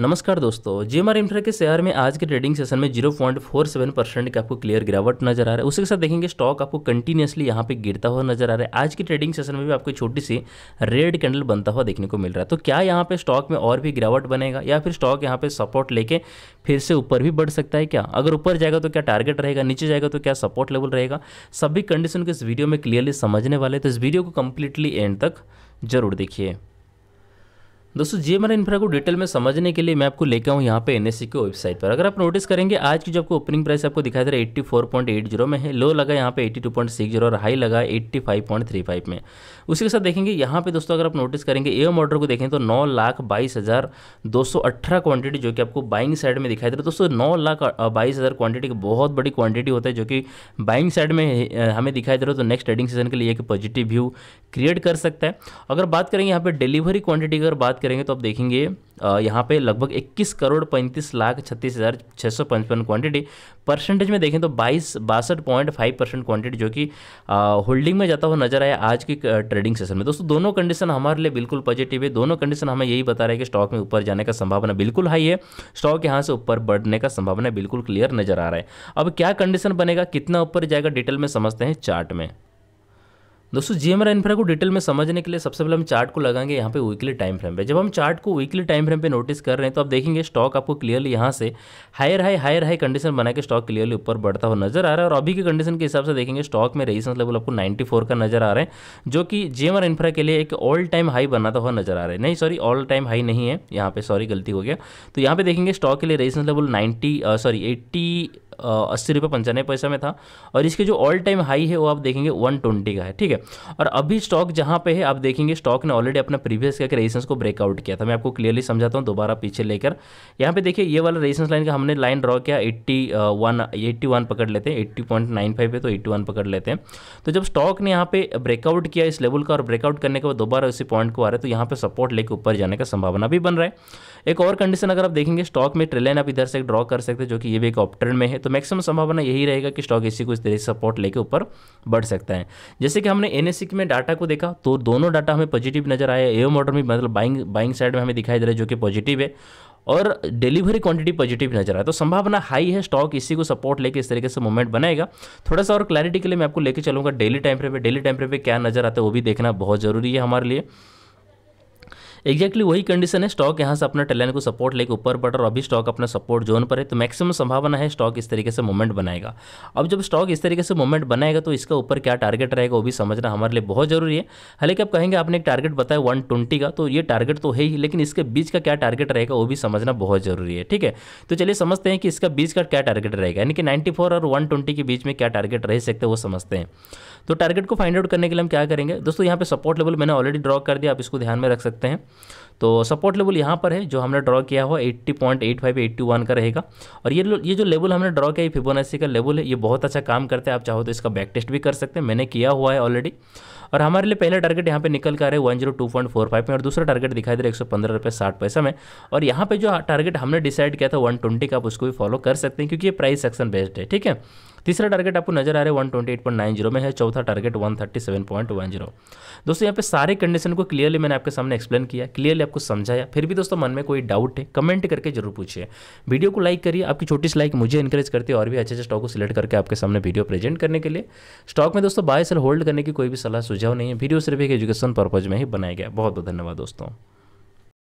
नमस्कार दोस्तों GMR infra के शेयर में आज के ट्रेडिंग सेशन में 0.47 परसेंट की आपको क्लियर गिरावट नजर आ रहा है उसके साथ देखेंगे स्टॉक आपको कंटिन्यूसली यहाँ पे गिरता हुआ नजर आ रहा है आज की ट्रेडिंग सेशन में भी आपको छोटी सी रेड कैंडल बनता हुआ देखने को मिल रहा है तो क्या यहाँ पे स्टॉक में और भी गिरावट बनेगा या फिर स्टॉक यहाँ पे सपोर्ट लेके फिर से ऊपर भी बढ़ सकता है क्या अगर ऊपर जाएगा तो क्या टारगेट रहेगा नीचे जाएगा तो क्या सपोर्ट लेवल रहेगा सभी कंडीशन को इस वीडियो में क्लियरली समझने वाले तो इस वीडियो को कम्प्लीटली एंड तक जरूर देखिए दोस्तों जी एमआर इन्फ्रा को डिटेल में समझने के लिए मैं आपको लेकर आऊँ यहाँ पे एन e की वेबसाइट पर अगर आप नोटिस करेंगे आज की जो आपको ओपनिंग प्राइस आपको दिखाई दे रहा है eighty four point eight zero में है लो लगा यहाँ पे eighty two point six zero और हाई लगा eighty five point three five में उसी के साथ देखेंगे यहाँ पे दोस्तों अगर आप नोटिस करेंगे एम ऑर्डर को देखें तो नौ लाख बाईस हज़ार दो सौ अठारह क्वांटिटी जो कि आपको बाइंग साइड में दिखाई दे रहा है दोस्तों नौ लाख बाईस हज़ार क्वांटिटी की बहुत बड़ी क्वांटिटी होता है जो कि बाइंग साइड में हमें दिखाई दे रहा है तो नेक्स्ट ट्रेडिंग सीजन के लिए एक पॉजिटिव व्यू क्रिएट कर सकता है अगर बात करेंगे यहाँ पर डिलीवरी क्वांटिटी की अगर बात बात करेंगे तो आप देखेंगे यहाँ पे लगभग 21 करोड़ 35 लाख छत्तीस हज़ार छः सौ क्वान्टिटी परसेंटेज में देखें तो बाईस बासठ पॉइंट फाइव परसेंट क्वान्टिटी जो कि होल्डिंग में जाता हुआ नजर आया आज के ट्रेडिंग सेशन में दोस्तों दोनों कंडीशन हमारे लिए बिल्कुल पॉजिटिव है दोनों कंडीशन हमें यही बता रहे हैं कि स्टॉक में ऊपर जाने का संभावना बिल्कुल हाई है स्टॉक यहाँ से ऊपर बढ़ने का संभावना बिल्कुल क्लियर नजर आ रहा है अब क्या कंडीशन बनेगा कितना ऊपर जाएगा डिटेल में समझते हैं चार्ट में दोस्तों जी एम इन्फ्रा को डिटेल में समझने के लिए सबसे पहले हम चार्ट को लगाएंगे यहाँ पे वीकली टाइम फ्रेम पे जब हम चार्ट को वीकली टाइम फ्रेम पे नोटिस कर रहे हैं तो आप देखेंगे स्टॉक आपको क्लियरली यहाँ से higher high higher high condition बना के स्टॉक क्लियरली ऊपर बढ़ता हुआ नजर आ रहा है और अभी की कंडीशन के हिसाब से देखेंगे स्टॉक में रेजिस्टेंस लेवल आपको नाइन्टी का नजर आ रहा है जो कि जी इन्फ्रा के लिए एक ऑल टाइम हाई बनाता हुआ नजर आ रहा है नहीं सॉरी ऑल टाइम हाई नहीं है यहाँ पे सॉरी गलती हो गया तो यहाँ पे देखेंगे स्टॉक के लिए resistance level ninety sorry eighty अस्सी रुपये पंचानवे पैसा में था और इसके जो ऑल टाइम हाई है वो आप देखेंगे वन ट्वेंटी का है ठीक है और अभी स्टॉक जहाँ पे है आप देखेंगे स्टॉक ने ऑलरेडी अपना प्रीवियस करके रेजिस्टेंस को ब्रेकआउट किया था मैं आपको क्लियरली समझाता हूँ दोबारा पीछे लेकर यहाँ पे देखिए ये वाला रेजिस्टेंस लाइन का हमने लाइन ड्रॉ किया एट्टी वन एट्टी वन पकड़ लेते हैं एट्टी पॉइंट नाइन फाइव है तो एट्टी वन पकड़ लेते हैं तो जब स्टॉक ने यहाँ पे ब्रेकआउट किया इस लेवल का और ब्रेकआउट करने के बाद दोबारा उसी पॉइंट को आ रहा है तो यहाँ पर सपोर्ट लेकर ऊपर जाने का संभावना भी बन रहा है एक और कंडीशन अगर आप देखेंगे स्टॉक में ट्रेलाइन आप इधर से ड्रॉ कर सकते हैं जो कि ये भी एक ऑप्टर्न में है तो तो मैक्सिमम संभावना यही रहेगा कि स्टॉक इसी को इस तरह से सपोर्ट लेके ऊपर बढ़ सकता है जैसे कि हमने एनएससी में डाटा को देखा तो दोनों डाटा हमें पॉजिटिव नजर आया एवं ऑर्डर में मतलब बाइंग बाइंग साइड में हमें दिखाई दे रहा है जो कि पॉजिटिव है और डिलीवरी क्वांटिटी पॉजिटिव नजर आया तो संभावना हाई है स्टॉक इसी को सपोर्ट लेके इस तरीके से मूवमेंट बनाएगा थोड़ा सा और क्लैरिटी के लिए मैं आपको लेके चलूंगा डेली टाइम फ्रेम पे डेली टाइम फ्रेम पे क्या नजर आता है वो भी देखना बहुत ज़रूरी है हमारे लिए एक्जैक्टली वही कंडीशन है स्टॉक यहाँ से अपना टेलन को सपोर्ट लेकर ऊपर बढ़ और अभी स्टॉक अपना सपोर्ट जोन पर है तो मैक्सिमम संभावना है स्टॉक इस तरीके से मूवमेंट बनाएगा अब जब स्टॉक इस तरीके से मूवमेंट बनाएगा तो इसका ऊपर क्या टारगेट रहेगा वो भी समझना हमारे लिए बहुत जरूरी है हालांकि आप कहेंगे आपने एक टारगेट बताया वन ट्वेंटी का तो ये टारगेट तो है ही लेकिन इसके बीच का क्या टारगेट रहेगा वो भी समझना बहुत जरूरी है ठीक है तो चलिए समझते हैं कि इसका बीच का क्या टारगेट रहेगा यानी कि नाइन्टी और वन के बीच में क्या टारगेट रह सकते हैं वो समझते हैं तो टारगेट को फाइंड आउट करने के लिए हम क्या करेंगे दोस्तों यहाँ पे सपोर्ट लेवल मैंने ऑलरेडी ड्रॉ कर दिया आप इसको ध्यान में रख सकते हैं तो सपोर्ट लेवल यहाँ पर है जो हमने ड्रॉ किया हुआ eighty point eight five eighty one का रहेगा और ये ये जो लेवल हमने ड्रॉ किया है फिबोनाची का लेवल है ये बहुत अच्छा काम करता है आप चाहो तो इसका बैक टेस्ट भी कर सकते हैं मैंने किया हुआ है ऑलरेडी और हमारे लिए पहला टारगेट यहाँ पे निकल कर रहे one zero two point four five में और दूसरा टारगेट दिखाई दे रहा है एक सौ पंद्रह रुपये साठ पैसा में और यहाँ पे जो टारगेट हमने डिसाइड किया था वन ट्वेंटी का आप उसको भी फॉलो कर सकते हैं क्योंकि ये प्राइस सेक्शन बेस्ड है ठीक है तीसरा टारगेट आपको नजर आ रहा है 128.90 में है चौथा टारगेट 137.10 दोस्तों यहाँ पे सारे कंडीशन को क्लियरली मैंने आपके सामने एक्सप्लेन किया क्लियरली आपको समझाया फिर भी दोस्तों मन में कोई डाउट है कमेंट करके जरूर पूछिए वीडियो को लाइक करिए आपकी छोटी सी लाइक मुझे इंकरेज करती है और भी अच्छे अच्छे स्टॉक को सिलेक्ट करके आपके सामने वीडियो प्रेजेंट करने के लिए स्टॉक में दोस्तों बाय सेल होल्ड करने की कोई भी सलाह सुझाव नहीं है वीडियो सिर्फ एक एजुकेशन पर्पज में ही बनाया गया बहुत बहुत धन्यवाद दोस्तों